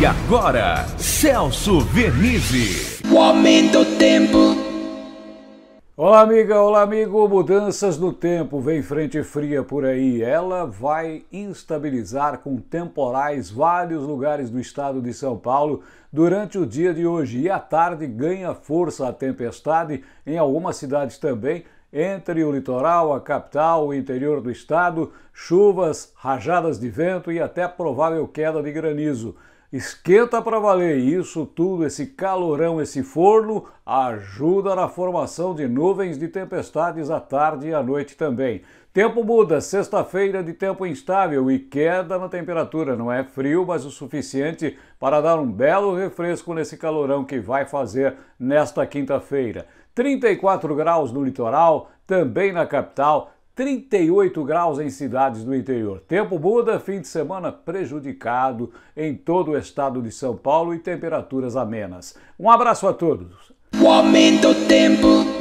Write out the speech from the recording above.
E agora, Celso Vernizzi. O aumento do tempo. Olá, amiga, olá, amigo. Mudanças no tempo. Vem frente fria por aí. Ela vai instabilizar com temporais vários lugares do estado de São Paulo durante o dia de hoje. E à tarde ganha força a tempestade em algumas cidades também. Entre o litoral, a capital, o interior do estado, chuvas, rajadas de vento e até provável queda de granizo esquenta para valer. isso tudo, esse calorão, esse forno, ajuda na formação de nuvens de tempestades à tarde e à noite também. Tempo muda, sexta-feira de tempo instável e queda na temperatura. Não é frio, mas o suficiente para dar um belo refresco nesse calorão que vai fazer nesta quinta-feira. 34 graus no litoral, também na capital, 38 graus em cidades do interior. Tempo muda, fim de semana prejudicado em todo o estado de São Paulo e temperaturas amenas. Um abraço a todos. O aumento tempo.